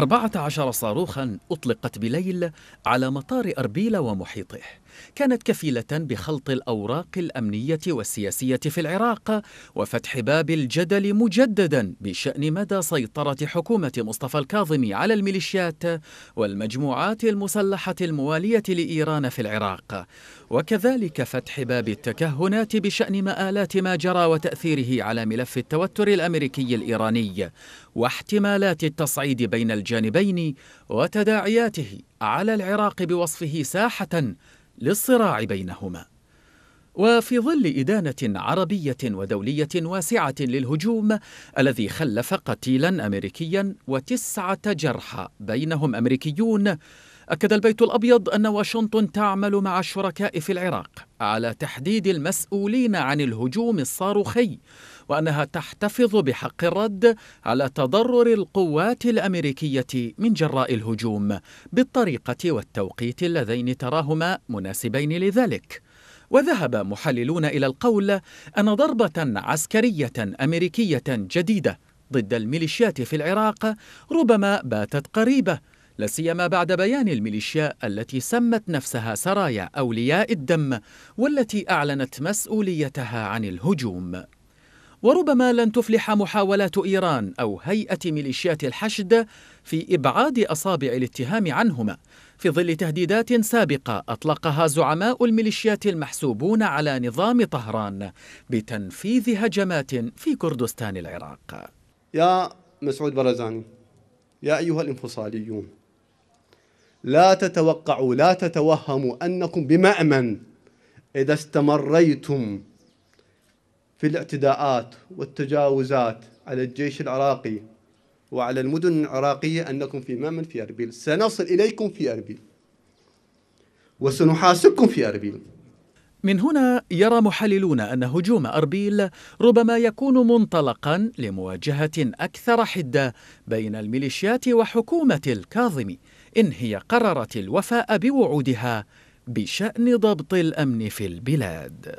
14 صاروخا أطلقت بليل على مطار أربيل ومحيطه كانت كفيلة بخلط الأوراق الأمنية والسياسية في العراق وفتح باب الجدل مجددا بشأن مدى سيطرة حكومة مصطفى الكاظمي على الميليشيات والمجموعات المسلحة الموالية لإيران في العراق وكذلك فتح باب التكهنات بشأن مآلات ما جرى وتأثيره على ملف التوتر الأمريكي الإيراني واحتمالات التصعيد بين الجانبين وتداعياته على العراق بوصفه ساحة للصراع بينهما وفي ظل إدانة عربية ودولية واسعة للهجوم الذي خلف قتيلا أمريكيا وتسعة جرحى بينهم أمريكيون أكد البيت الأبيض أن واشنطن تعمل مع الشركاء في العراق على تحديد المسؤولين عن الهجوم الصاروخي وأنها تحتفظ بحق الرد على تضرر القوات الأمريكية من جراء الهجوم بالطريقة والتوقيت اللذين تراهما مناسبين لذلك وذهب محللون إلى القول أن ضربة عسكرية أمريكية جديدة ضد الميليشيات في العراق ربما باتت قريبه لاسيما بعد بيان الميليشيا التي سمت نفسها سرايا أولياء الدم والتي أعلنت مسؤوليتها عن الهجوم وربما لن تفلح محاولات إيران أو هيئة ميليشيات الحشد في إبعاد أصابع الاتهام عنهما في ظل تهديدات سابقة أطلقها زعماء الميليشيات المحسوبون على نظام طهران بتنفيذ هجمات في كردستان العراق يا مسعود برزاني يا أيها الانفصاليون لا تتوقعوا لا تتوهموا أنكم بمأمن إذا استمريتم في الاعتداءات والتجاوزات على الجيش العراقي وعلى المدن العراقية أنكم في مأمن في أربيل سنصل إليكم في أربيل وسنحاسبكم في أربيل من هنا يرى محللون أن هجوم أربيل ربما يكون منطلقا لمواجهة أكثر حدة بين الميليشيات وحكومة الكاظمي إن هي قررت الوفاء بوعودها بشأن ضبط الأمن في البلاد